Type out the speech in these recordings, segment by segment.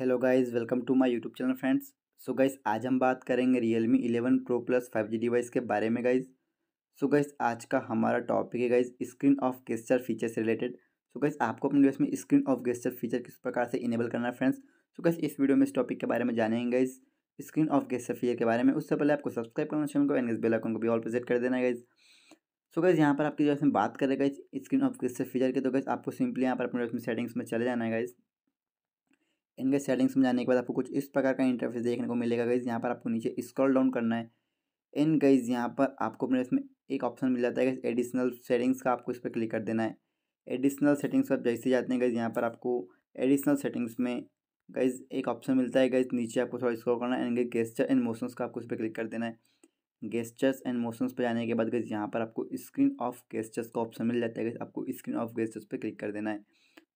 hello guys welcome to my YouTube channel friends so guys आज हम बात करेंगे Realme eleven pro plus five G device के बारे में गाइस सो गाइस आज का हमारा टॉपिक है guys screen off gesture feature से रिलेटेड सो गाइस आपको अपने डिवाइस में स्क्रीन ऑफ गेस्टर फीचर किस प्रकार से इनेबल करना है फ्रेंड्स सो गाइस इस वीडियो में इस टॉपिक के बारे में जानेंगे guys screen off gesture feature के बारे में उससे पहले आपको सब्सक्राइब करना चैनल को एंड बेल आइकन को भी ऑल प्रेजेट कर देना गाइज़ सो so गैस यहाँ पर आपकी जो बात करें guys screen off gesture feature के तो गैस आपको सिंपली यहाँ पर अपने में सेटिंग्स में चले जाना है गाइज इनके सेटिंग्स में जाने के बाद आपको कुछ इस प्रकार का इंटरफेस देखने को मिलेगा गाइज यहाँ पर आपको नीचे स्क्रॉल डाउन करना है इन गाइज यहाँ पर आपको अपने इसमें एक ऑप्शन मिल जाता है एडिशनल सेटिंग्स का आपको इस पर क्लिक कर देना है एडिशनल सेटिंग्स पर जैसे जाते हैं गाइज यहाँ पर आपको एडिशनल सेटिंग्स में गाइज एक ऑप्शन मिलता है गाइज नीचे आपको थोड़ा स्क्रॉल करना है एंड गेस्टर एंड मोशंस का आपको इस पर क्लिक कर देना है गेस्टर्स एंड मोशंस पर जाने के बाद गाइज यहाँ पर आपको स्क्रीन ऑफ गेस्टर्स का ऑप्शन मिल जाता है गाइज आपको स्क्रीन ऑफ गेस्टर्स पर क्लिक कर देना है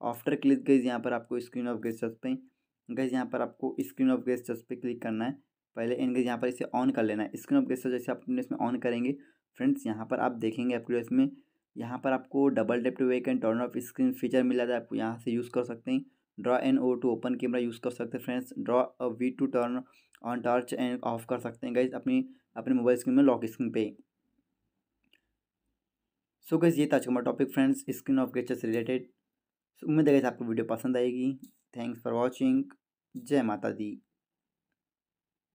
आफ्टर क्लिक गई यहाँ पर आपको स्क्रीन ऑफ गेस्ट चस्पे गैस यहाँ पर आपको स्क्रीन ऑफ गेस्ट चस्पे क्लिक करना है पहले एंड गैस यहाँ पर इसे ऑन कर लेना है स्क्रीन ऑफ गेस्ट जैसे आप अपने इसमें ऑन करेंगे फ्रेंड्स यहाँ पर आप देखेंगे आपके इसमें यहाँ पर आपको double tap to wake and turn off screen feature मिल जाता है आप यहाँ से यूज़ कर सकते हैं draw an O to open camera use कर सकते हैं friends draw V to turn on torch and off कर सकते हैं गैस अपनी अपने मोबाइल स्क्रीन में लॉक स्क्रीन पे सो गैस ये था topic friends screen off gesture related उम्मीद है कि आपको वीडियो पसंद आएगी थैंक्स फॉर वॉचिंग जय माता दी